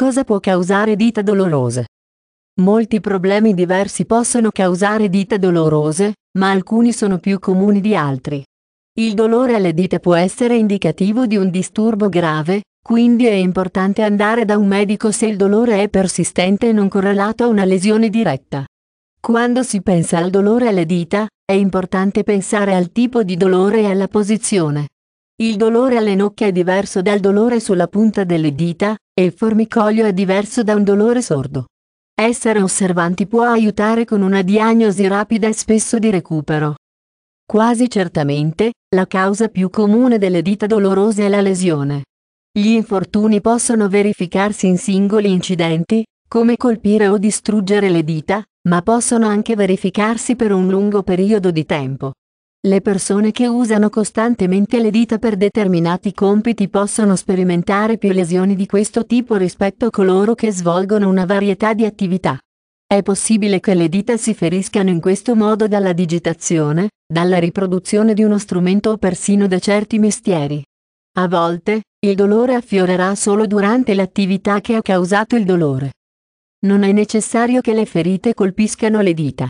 Cosa può causare dita dolorose? Molti problemi diversi possono causare dita dolorose, ma alcuni sono più comuni di altri. Il dolore alle dita può essere indicativo di un disturbo grave, quindi è importante andare da un medico se il dolore è persistente e non correlato a una lesione diretta. Quando si pensa al dolore alle dita, è importante pensare al tipo di dolore e alla posizione. Il dolore alle nocche è diverso dal dolore sulla punta delle dita, e il formicolio è diverso da un dolore sordo. Essere osservanti può aiutare con una diagnosi rapida e spesso di recupero. Quasi certamente, la causa più comune delle dita dolorose è la lesione. Gli infortuni possono verificarsi in singoli incidenti, come colpire o distruggere le dita, ma possono anche verificarsi per un lungo periodo di tempo. Le persone che usano costantemente le dita per determinati compiti possono sperimentare più lesioni di questo tipo rispetto a coloro che svolgono una varietà di attività. È possibile che le dita si feriscano in questo modo dalla digitazione, dalla riproduzione di uno strumento o persino da certi mestieri. A volte, il dolore affiorerà solo durante l'attività che ha causato il dolore. Non è necessario che le ferite colpiscano le dita.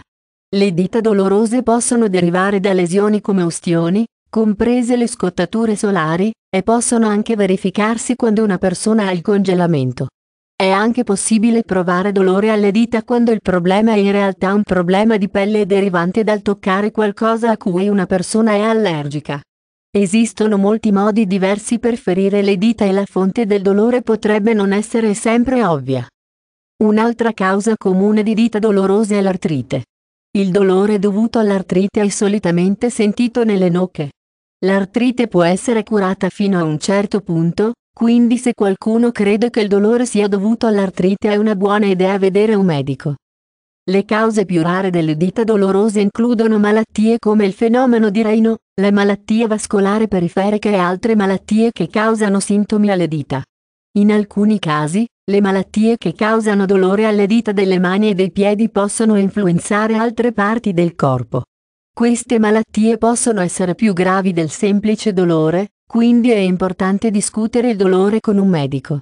Le dita dolorose possono derivare da lesioni come ustioni, comprese le scottature solari, e possono anche verificarsi quando una persona ha il congelamento. È anche possibile provare dolore alle dita quando il problema è in realtà un problema di pelle derivante dal toccare qualcosa a cui una persona è allergica. Esistono molti modi diversi per ferire le dita e la fonte del dolore potrebbe non essere sempre ovvia. Un'altra causa comune di dita dolorose è l'artrite. Il dolore dovuto all'artrite è solitamente sentito nelle nocche. L'artrite può essere curata fino a un certo punto, quindi se qualcuno crede che il dolore sia dovuto all'artrite è una buona idea vedere un medico. Le cause più rare delle dita dolorose includono malattie come il fenomeno di Reino, la malattia vascolare periferica e altre malattie che causano sintomi alle dita. In alcuni casi, le malattie che causano dolore alle dita delle mani e dei piedi possono influenzare altre parti del corpo. Queste malattie possono essere più gravi del semplice dolore, quindi è importante discutere il dolore con un medico.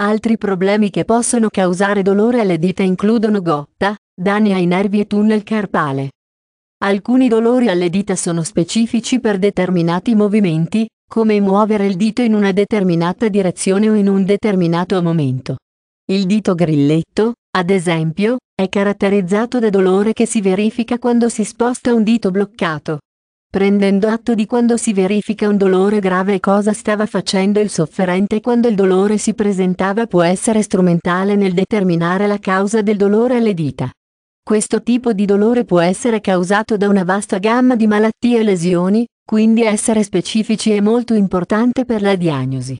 Altri problemi che possono causare dolore alle dita includono gotta, danni ai nervi e tunnel carpale. Alcuni dolori alle dita sono specifici per determinati movimenti, come muovere il dito in una determinata direzione o in un determinato momento. Il dito grilletto, ad esempio, è caratterizzato da dolore che si verifica quando si sposta un dito bloccato. Prendendo atto di quando si verifica un dolore grave e cosa stava facendo il sofferente quando il dolore si presentava può essere strumentale nel determinare la causa del dolore alle dita. Questo tipo di dolore può essere causato da una vasta gamma di malattie e lesioni, quindi essere specifici è molto importante per la diagnosi.